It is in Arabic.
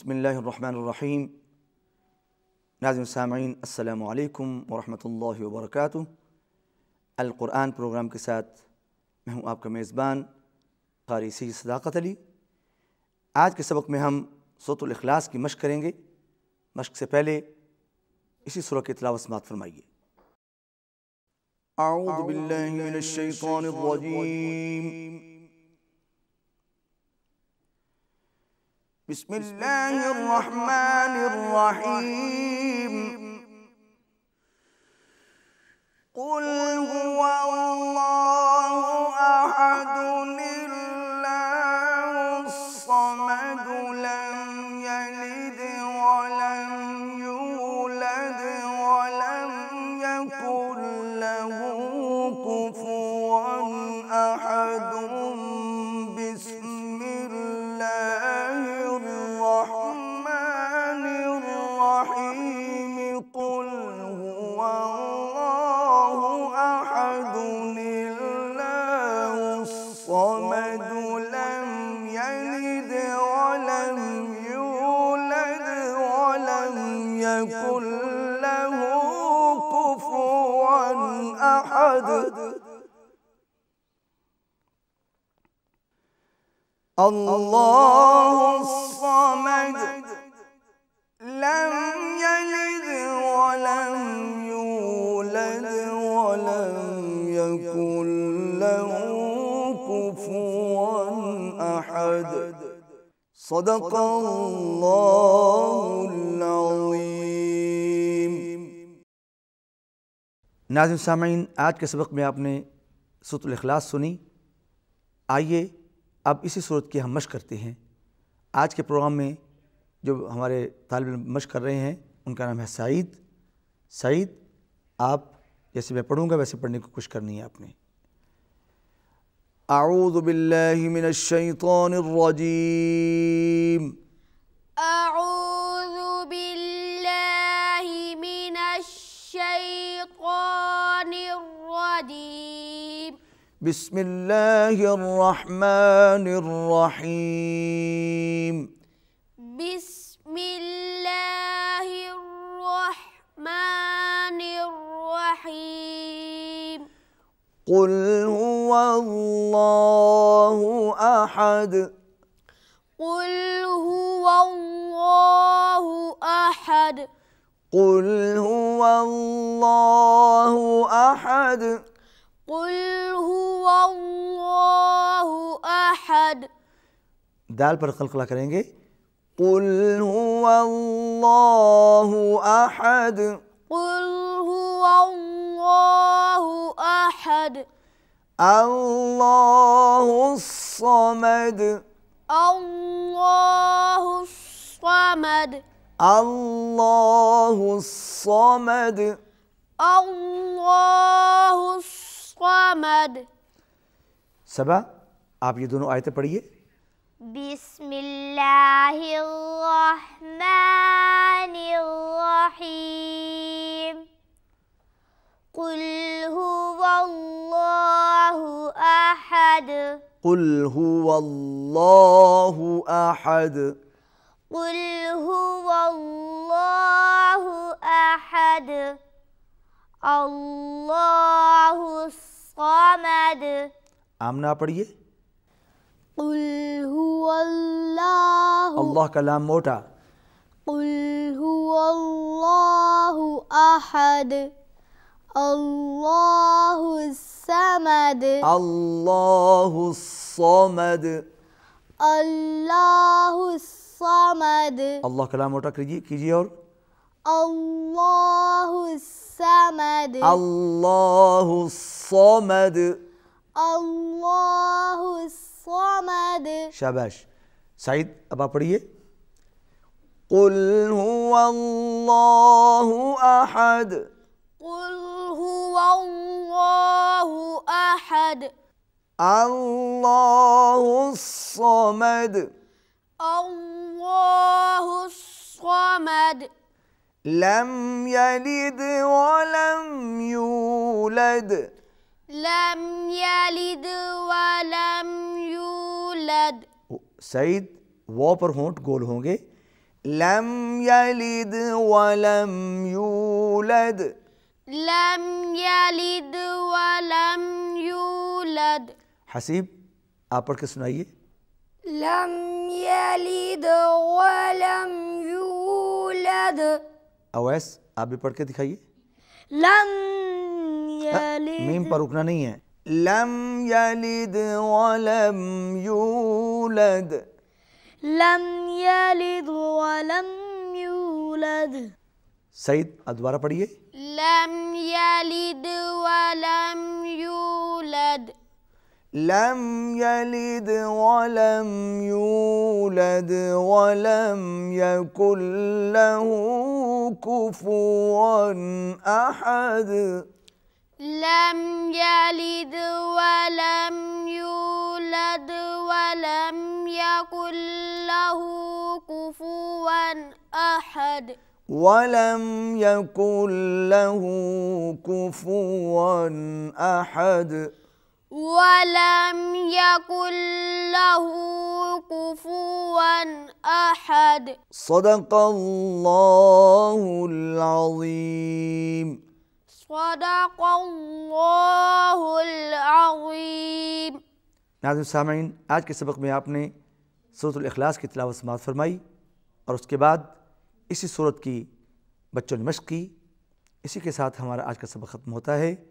بسم الله الرحمن الرحيم ناظرين سامعين السلام عليكم ورحمة الله وبركاته القرآن پروگرام کے ساتھ میں ہوں آپ کا میزبان قاری سید صداقت علی آج کے سبق میں ہم صوت الاخلاص کی مشق کریں گے مشق سے پہلے اسی سورہ کی تلاوت سماعت فرمائیے اعوذ بالله من الشيطان الرجيم بسم الله الرحمن الرحيم قل يكن له كفوا أحد الله الصمد لم يلد ولم يولد ولم يكن له كفوا أحد صدق الله العظيم नाजिम सामीन आज के सबक में आपने सतलखलास सुनी आइए अब इसी सूरत की हम मश करते हैं आज के प्रोग्राम में जो हमारे तालब मश कर रहे हैं उनका नाम है सईद सईद आप जैसे मैं पढ़ूँगा वैसे पढ़ने की कोशिश करनी है आपने أعوذ بالله من الشيطان الرجيم أعوذ الشيطان الرجيم بسم الله الرحمن الرحيم بسم الله الرحمن الرحيم قل هو الله أحد قل هو الله أحد قل هو الله أحد قل هو الله أحد دال पर کریں گے قل هو الله أحد قل هو الله أحد الله الصمد الله الصمد الله الصمد الله الصمد سبا آپ یہ دونوں آیتیں پڑھئے بسم الله الرحمن الرحيم قل هو الله أحد قل هو الله أحد قل هو الله أحد الله الصمد آمنا پڑھئے قل هو الله الله كلام موتا قل هو الله أحد الله الصمد الله الصمد الله الصمد الصمد الله كلام मोटा कीजिए कीजिए اور الله الصمد الله الصمد الله الصمد شباش سعيد ابا پڑھیے قل هو الله أحد قل هو الله أحد الله الصمد الله الصمد لم يلد ولم يولد لم يلد ولم يولد سعيد वो पर होंठ गोल होंगे लम यलिद वलम यूलद लम यलिद वलम यूलद हसीब आप पढ़ के सुनाइए لم يلد ولم يولد او اس آپ بھی پڑھ کے دکھائیے لم أه، يلد میم پر رکنا نہیں ہے لم يلد ولم يولد لم يلد ولم يولد سعيد دوبارہ پڑھئے لم يلد ولم يولد لم يلد ولم يولد ولم يكن له كفوا أحد لم يلد ولم يولد ولم يكن له كفوا أحد ولم يكن له كفوا أحد وَلَمْ يكن لَهُ كُفُوًا أحد صدق الله العظيم صدق اللہ العظیم ناظرین سامعین آج کے سبق میں آپ نے صورت الاخلاص کی تلاوت سماعت فرمائی اور اس کے بعد اسی صورت کی بچوں نے مشق کی اسی کے ساتھ ہمارا آج کا سبق ختم ہوتا ہے